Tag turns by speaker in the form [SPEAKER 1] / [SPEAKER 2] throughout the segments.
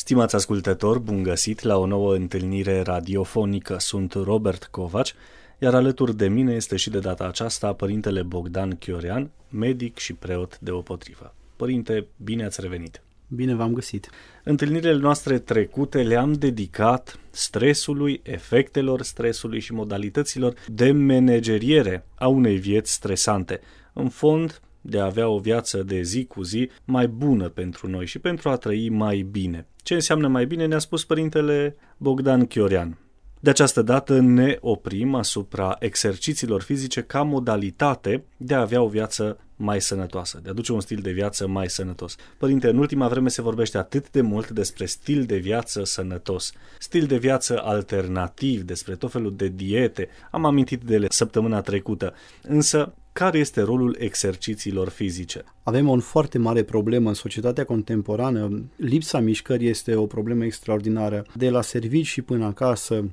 [SPEAKER 1] Stimați ascultători, bun găsit la o nouă întâlnire radiofonică. Sunt Robert Covaci, iar alături de mine este și de data aceasta părintele Bogdan Chiorian, medic și preot de potrivă. Părinte, bine ați revenit! Bine v-am găsit! Întâlnirile noastre trecute le-am dedicat stresului, efectelor stresului și modalităților de menegeriere a unei vieți stresante. În fond, de a avea o viață de zi cu zi mai bună pentru noi și pentru a trăi mai bine. Ce înseamnă mai bine ne-a spus părintele Bogdan Chiorian. De această dată ne oprim asupra exercițiilor fizice ca modalitate de a avea o viață mai sănătoasă, de a duce un stil de viață mai sănătos. Părinte, în ultima vreme se vorbește atât de mult despre stil de viață sănătos, stil de viață alternativ, despre tot felul de diete, am amintit de ele săptămâna trecută, însă care este rolul exercițiilor fizice?
[SPEAKER 2] Avem o foarte mare problemă în societatea contemporană. Lipsa mișcării este o problemă extraordinară. De la servici și până acasă,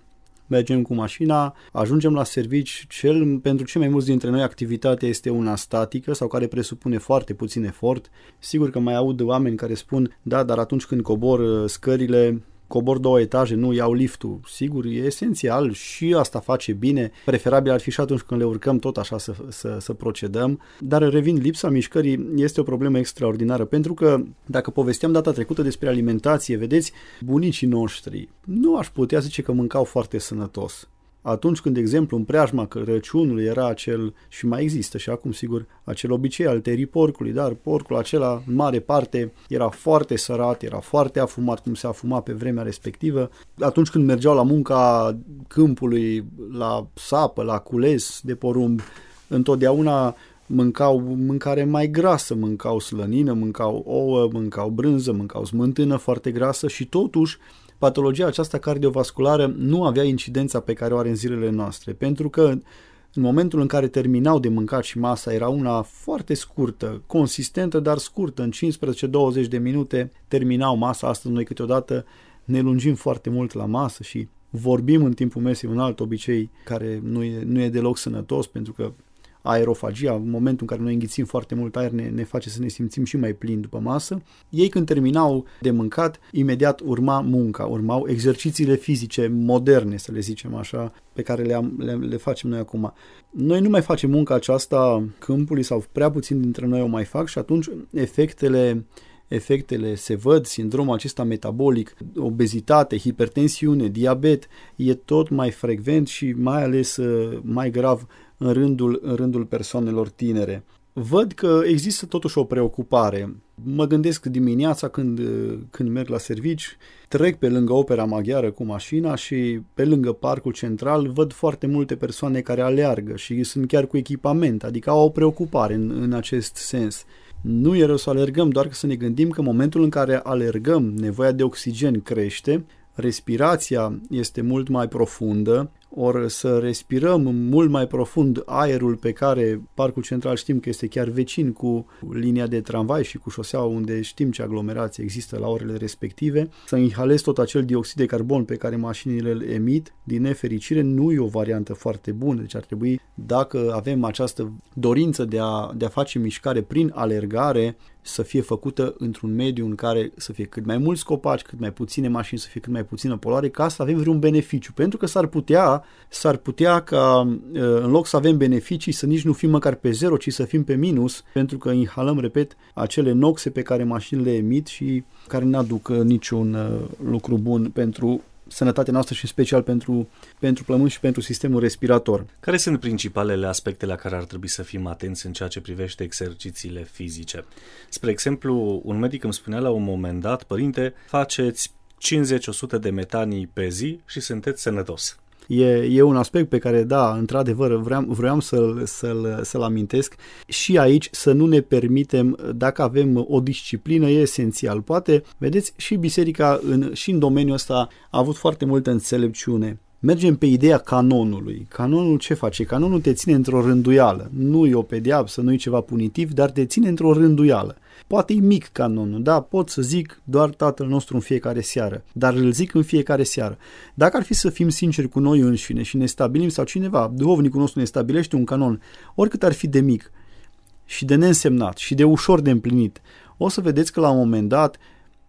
[SPEAKER 2] mergem cu mașina, ajungem la servici, cel, pentru cei mai mulți dintre noi activitatea este una statică sau care presupune foarte puțin efort. Sigur că mai aud oameni care spun, da, dar atunci când cobor uh, scările, cobor două etaje, nu iau liftul. Sigur, e esențial și asta face bine. Preferabil ar fi și atunci când le urcăm tot așa să, să, să procedăm. Dar revin, lipsa mișcării este o problemă extraordinară pentru că dacă povesteam data trecută despre alimentație, vedeți, bunicii noștri, nu aș putea zice că mâncau foarte sănătos atunci când, de exemplu, în preajma Crăciunului era acel, și mai există și acum, sigur, acel obicei al terii porcului, dar porcul acela, în mare parte, era foarte sărat, era foarte afumat, cum se afuma pe vremea respectivă. Atunci când mergeau la munca câmpului, la sapă, la cules de porumb, întotdeauna mâncau mâncare mai grasă, mâncau slănină, mâncau ouă, mâncau brânză, mâncau smântână foarte grasă și totuși patologia aceasta cardiovasculară nu avea incidența pe care o are în zilele noastre, pentru că în momentul în care terminau de mâncat și masa era una foarte scurtă, consistentă, dar scurtă, în 15-20 de minute terminau masa, astăzi noi câteodată ne lungim foarte mult la masă și vorbim în timpul mesei, un alt obicei care nu e, nu e deloc sănătos pentru că aerofagia, în momentul în care noi înghițim foarte mult aer, ne, ne face să ne simțim și mai plini după masă. Ei când terminau de mâncat, imediat urma munca, urmau exercițiile fizice moderne, să le zicem așa, pe care le, am, le, le facem noi acum. Noi nu mai facem munca aceasta câmpului sau prea puțin dintre noi o mai fac și atunci efectele efectele se văd, sindromul acesta metabolic, obezitate, hipertensiune, diabet, e tot mai frecvent și mai ales uh, mai grav în rândul, în rândul persoanelor tinere. Văd că există totuși o preocupare. Mă gândesc dimineața când, când merg la servici, trec pe lângă opera maghiară cu mașina și pe lângă parcul central văd foarte multe persoane care aleargă și sunt chiar cu echipament, adică au o preocupare în, în acest sens. Nu e rău să alergăm, doar că să ne gândim că în momentul în care alergăm, nevoia de oxigen crește, respirația este mult mai profundă, ori să respirăm mult mai profund aerul pe care Parcul Central știm că este chiar vecin cu linia de tramvai și cu șoseaua unde știm ce aglomerație există la orele respective, să inhalez tot acel dioxid de carbon pe care mașinile îl emit, din nefericire nu e o variantă foarte bună, deci ar trebui, dacă avem această dorință de a, de a face mișcare prin alergare, să fie făcută într-un mediu în care să fie cât mai mulți copaci, cât mai puține mașini, să fie cât mai puțină poluare, ca să avem vreun beneficiu. Pentru că s-ar putea, s-ar putea ca uh, în loc să avem beneficii să nici nu fim măcar pe zero, ci să fim pe minus, pentru că inhalăm, repet, acele noxe pe care mașinile emit și care nu aduc uh, niciun uh, lucru bun pentru sănătatea noastră și în special pentru, pentru plămâni și pentru sistemul
[SPEAKER 1] respirator. Care sunt principalele aspecte la care ar trebui să fim atenți în ceea ce privește exercițiile fizice? Spre exemplu, un medic îmi spunea la un moment dat, părinte, faceți 50-100 de metanii pe zi și sunteți sănătos.
[SPEAKER 2] E, e un aspect pe care, da, într-adevăr, vreau, vreau să-l, să-l, să-l amintesc și aici să nu ne permitem, dacă avem o disciplină, e esențial. Poate, vedeți, și biserica în, și în domeniul ăsta a avut foarte multă înțelepciune mergem pe ideea canonului. Canonul ce face? Canonul te ține într-o rânduială. Nu e o pedeapsă, nu e ceva punitiv, dar te ține într-o rânduială. Poate e mic canonul, da, pot să zic doar Tatăl nostru în fiecare seară, dar îl zic în fiecare seară. Dacă ar fi să fim sinceri cu noi înșine și ne stabilim sau cineva, duhovnicul nostru ne stabilește un canon, oricât ar fi de mic și de neînsemnat și de ușor de împlinit, o să vedeți că la un moment dat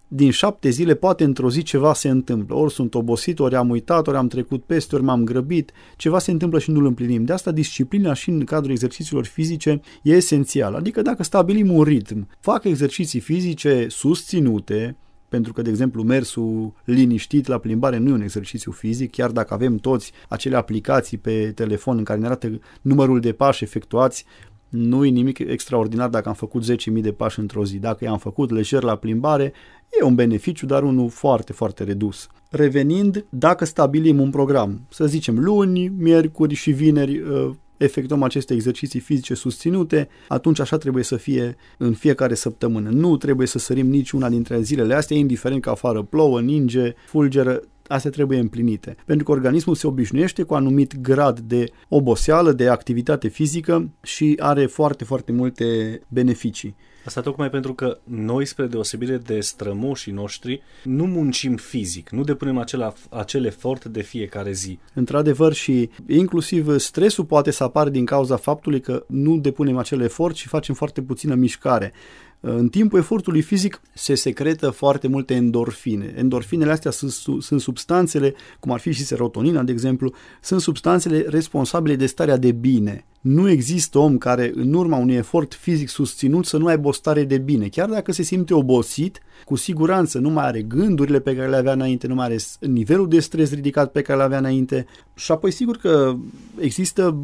[SPEAKER 2] din șapte zile poate într-o zi ceva se întâmplă. Ori sunt obosit, ori am uitat, ori am trecut peste, ori m-am grăbit. Ceva se întâmplă și nu îl împlinim. De asta disciplina și în cadrul exercițiilor fizice e esențială. Adică dacă stabilim un ritm, fac exerciții fizice susținute, pentru că, de exemplu, mersul liniștit la plimbare nu e un exercițiu fizic, chiar dacă avem toți acele aplicații pe telefon în care ne arată numărul de pași efectuați, nu e nimic extraordinar dacă am făcut 10.000 de pași într-o zi. Dacă i-am făcut lejer la plimbare, E un beneficiu, dar unul foarte, foarte redus. Revenind, dacă stabilim un program, să zicem luni, miercuri și vineri, uh, efectuăm aceste exerciții fizice susținute, atunci așa trebuie să fie în fiecare săptămână. Nu trebuie să sărim niciuna dintre zilele astea, indiferent că afară plouă, ninge, fulgeră, astea trebuie împlinite. Pentru că organismul se obișnuiește cu anumit grad de oboseală, de activitate fizică și are foarte, foarte multe beneficii.
[SPEAKER 1] Asta tocmai pentru că noi, spre deosebire de strămoșii noștri, nu muncim fizic, nu depunem acela, acel efort de fiecare zi.
[SPEAKER 2] Într-adevăr și inclusiv stresul poate să apară din cauza faptului că nu depunem acel efort și facem foarte puțină mișcare. În timpul efortului fizic se secretă foarte multe endorfine. Endorfinele astea sunt, sunt substanțele, cum ar fi și serotonina, de exemplu, sunt substanțele responsabile de starea de bine. Nu există om care, în urma unui efort fizic susținut, să nu aibă o stare de bine. Chiar dacă se simte obosit, cu siguranță nu mai are gândurile pe care le avea înainte, nu mai are nivelul de stres ridicat pe care le avea înainte. Și apoi, sigur că există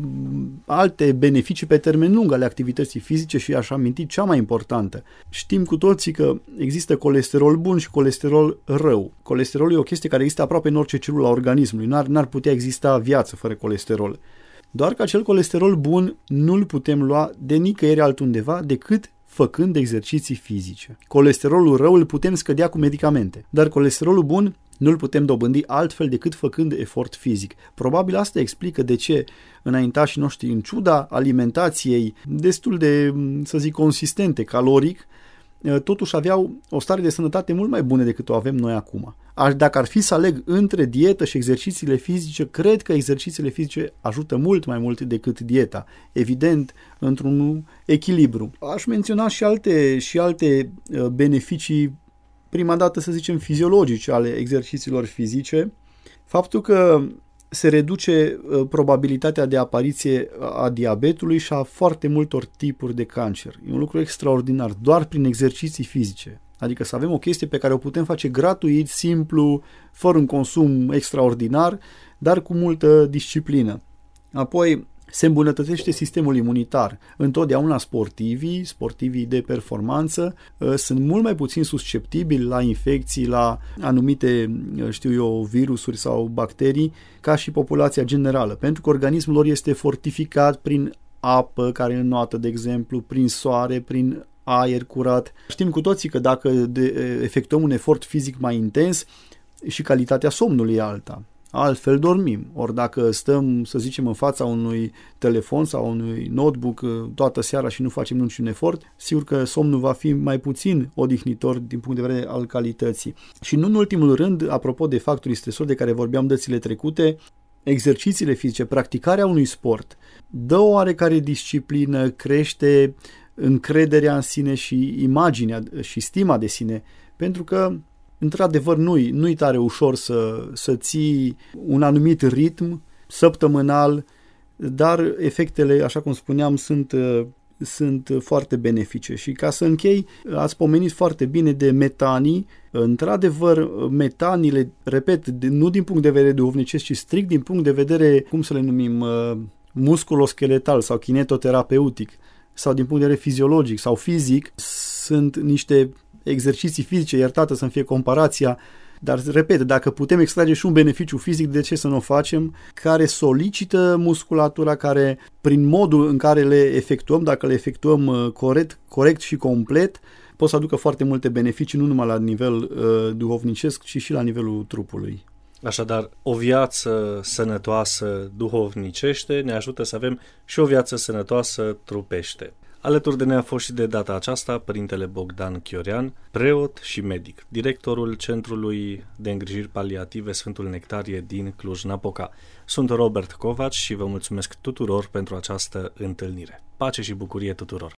[SPEAKER 2] alte beneficii pe termen lung ale activității fizice și aș aminti cea mai importantă. Știm cu toții că există colesterol bun și colesterol rău. Colesterolul e o chestie care există aproape în orice celulă a organismului. N-ar, n-ar putea exista viață fără colesterol. Doar că acel colesterol bun nu-l putem lua de nicăieri altundeva decât făcând exerciții fizice. Colesterolul rău îl putem scădea cu medicamente, dar colesterolul bun nu-l putem dobândi altfel decât făcând efort fizic. Probabil asta explică de ce înaintașii noștri, în ciuda alimentației destul de, să zic, consistente caloric, Eh, totuși aveau o stare de sănătate mult mai bună decât o avem noi acum. Aș, dacă ar fi să aleg între dietă și exercițiile fizice, cred că exercițiile fizice ajută mult mai mult decât dieta. Evident, într-un echilibru. Aș menționa și alte, și alte eh, beneficii, prima dată să zicem fiziologice ale exercițiilor fizice. Faptul că se reduce uh, probabilitatea de apariție a diabetului și a foarte multor tipuri de cancer. E un lucru extraordinar, doar prin exerciții fizice. Adică să avem o chestie pe care o putem face gratuit, simplu, fără un consum extraordinar, dar cu multă disciplină. Apoi, se îmbunătățește sistemul imunitar. Întotdeauna sportivii, sportivii de performanță, uh, sunt mult mai puțin susceptibili la infecții, la anumite, uh, știu eu, virusuri sau bacterii, ca și populația generală, pentru că organismul lor este fortificat prin apă care înoată, de exemplu, prin soare, prin aer curat. Știm cu toții că dacă uh, efectuăm un efort fizic mai intens, și calitatea somnului e alta altfel dormim. Ori dacă stăm, să zicem, în fața unui telefon sau unui notebook uh, toată seara și nu facem niciun efort, sigur că somnul va fi mai puțin odihnitor din punct de vedere al calității. Și nu în ultimul rând, apropo de factorii stresori de care vorbeam dățile trecute, exercițiile fizice, practicarea unui sport, dă o oarecare disciplină, crește încrederea în sine și imaginea și stima de sine, pentru că într-adevăr, nu-i, nu-i tare ușor să, să ții un anumit ritm săptămânal, dar efectele, așa cum spuneam, sunt, uh, sunt foarte benefice. Și ca să închei, ați pomenit foarte bine de metanii. Într-adevăr, metanile, repet, nu din punct de vedere duhovnicesc, ci strict din punct de vedere, cum să le numim, uh, musculoscheletal sau kinetoterapeutic, sau din punct de vedere fiziologic sau fizic, sunt niște exerciții fizice, iertată să-mi fie comparația, dar, repet, dacă putem extrage și un beneficiu fizic, de ce să nu o facem? Care solicită musculatura, care, prin modul în care le efectuăm, dacă le efectuăm uh, corect, corect și complet, pot să aducă foarte multe beneficii, nu numai la nivel uh, duhovnicesc, ci și la nivelul trupului.
[SPEAKER 1] Așadar, o viață sănătoasă duhovnicește ne ajută să avem și o viață sănătoasă trupește. Alături de noi a fost și de data aceasta părintele Bogdan Chiorian, preot și medic, directorul Centrului de Îngrijiri Paliative Sfântul Nectarie din Cluj-Napoca. Sunt Robert Covaci și vă mulțumesc tuturor pentru această întâlnire. Pace și bucurie tuturor!